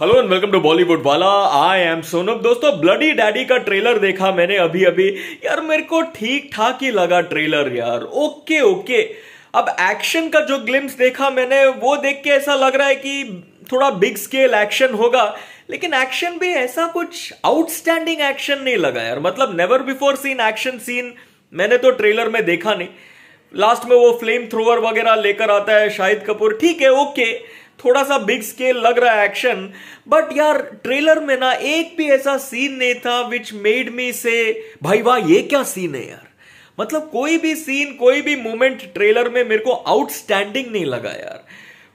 Hello and welcome to Bollywood वाला I M Sonam दोस्तों bloody daddy का ट्रेलर देखा मैंने अभी अभी यार मेरे को ठीक ठाक ही लगा ट्रेलर यार ओके ओके अब एक्शन का जो ग्लिम्स देखा मैंने वो देख के ऐसा लग रहा है कि थोड़ा बिग स्केल एक्शन होगा लेकिन एक्शन भी ऐसा कुछ आउटस्टैंडिंग एक्शन नहीं लगा यार मतलब never before seen action scene मैंने तो ट्रेलर में देखा नहीं लास्ट में वो फ्लेम थ्रोवर वगैरह लेकर आता है शाहिद कपूर ठीक है ओके थोड़ा सा बिग स्केल लग रहा है एक्शन बट यार ट्रेलर में ना एक भी ऐसा सीन नहीं था विच मेड मी से भाई वाह ये क्या सीन है यार मतलब कोई भी सीन कोई भी मोमेंट ट्रेलर में मेरे को आउटस्टैंडिंग नहीं लगा यार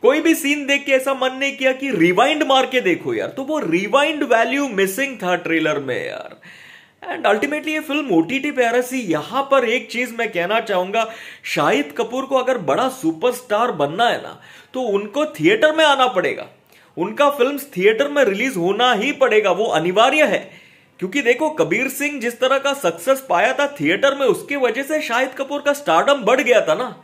कोई भी सीन देख के ऐसा मन नहीं किया कि रिवाइंड मार के देखो यार तो वो रिवाइंड वैल्यू मिसिंग था ट्रेलर में यार एंड अल्टीमेटली ये फिल्म ओ टी टी पे आ रही यहाँ पर एक चीज मैं कहना चाहूंगा शाहिद कपूर को अगर बड़ा सुपरस्टार बनना है ना तो उनको थिएटर में आना पड़ेगा उनका फिल्म थिएटर में रिलीज होना ही पड़ेगा वो अनिवार्य है क्योंकि देखो कबीर सिंह जिस तरह का सक्सेस पाया था थिएटर में उसकी वजह से शाहिद कपूर का स्टारडम बढ़ गया था ना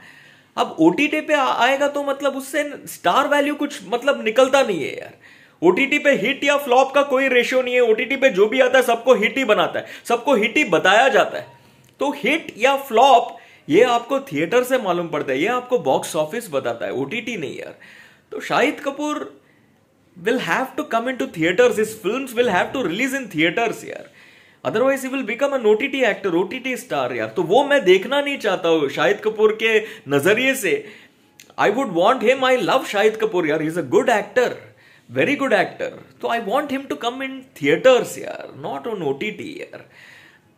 अब ओ पे आएगा तो मतलब उससे स्टार वैल्यू कुछ मतलब निकलता नहीं है यार ओटीटी पे हिट या फ्लॉप का कोई रेशियो नहीं है ओटीटी पे जो भी आता है सबको हिट ही बनाता है सबको हिट ही बताया जाता है तो हिट या फ्लॉप ये आपको थिएटर से मालूम पड़ता है ये आपको बॉक्स ऑफिस बताता है ओटीटी नहीं यार तो Shahid Kapoor will have to come into theaters. His film will have to release in theaters यार otherwise he will become an OTT actor OTT star यार तो वो मैं देखना नहीं चाहता हूँ शाहिद कपूर के नजरिए से I would want him I love Shahid Kapoor यार is a good actor very good actor तो I want him to come in theatres यार not on O T T यार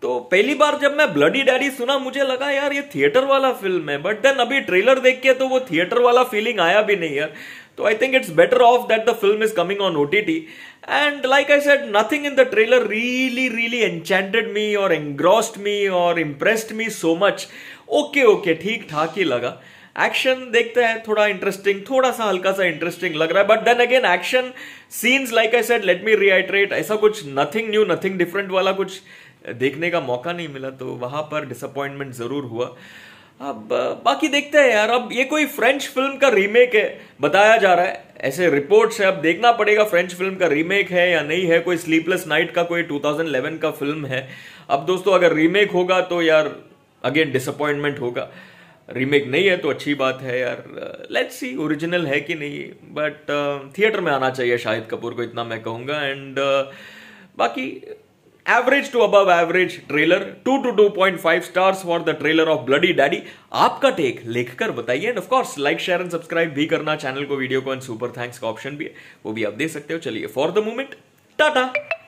तो पहली बार जब मैं ब्लडी डैडी सुना मुझे लगा यार ये थिएटर वाला फिल्म है बट देन अभी ट्रेलर देख के तो वो थिएटर वाला फीलिंग आया भी नहीं यार तो I think it's better off that the film is coming on O T T and like I said nothing in the trailer really really enchanted me और एंग्रॉस्ड मी और impressed me so much okay okay ठीक ठाक ही लगा action देखते हैं थोड़ा interesting थोड़ा सा हल्का सा इंटरेस्टिंग लग रहा है but then again action scenes like I said let me reiterate ऐसा कुछ नथिंग न्यू नथिंग डिफरेंट वाला कुछ देखने का मौका नहीं मिला तो वहां पर डिसअपॉइंटमेंट जरूर हुआ अब बाकी देखते हैं यार अब ये कोई फ्रेंच फिल्म का रीमेक है बताया जा रहा है ऐसे रिपोर्ट्स है अब देखना पड़ेगा फ्रेंच फिल्म का रीमेक है या नहीं है कोई स्लीपलेस नाइट का कोई 2011 का फिल्म है अब दोस्तों अगर रीमेक होगा तो यार अगेन डिसअपॉइंटमेंट होगा रीमेक नहीं है तो अच्छी बात है यार लेट्स सी ओरिजिनल है कि नहीं बट थिएटर uh, में आना चाहिए शाहिद कपूर को इतना मैं कहूँगा एंड uh, बाकी average to above average trailer two two two point five stars for the trailer of bloody daddy आपका टेक लिखकर बताइए and of course like share and subscribe भी करना चैनल को वीडियो को एंड सुपर थैंक्स का option भी है वो भी आप दे सकते हो चलिए फॉर द मोमेंट टाटा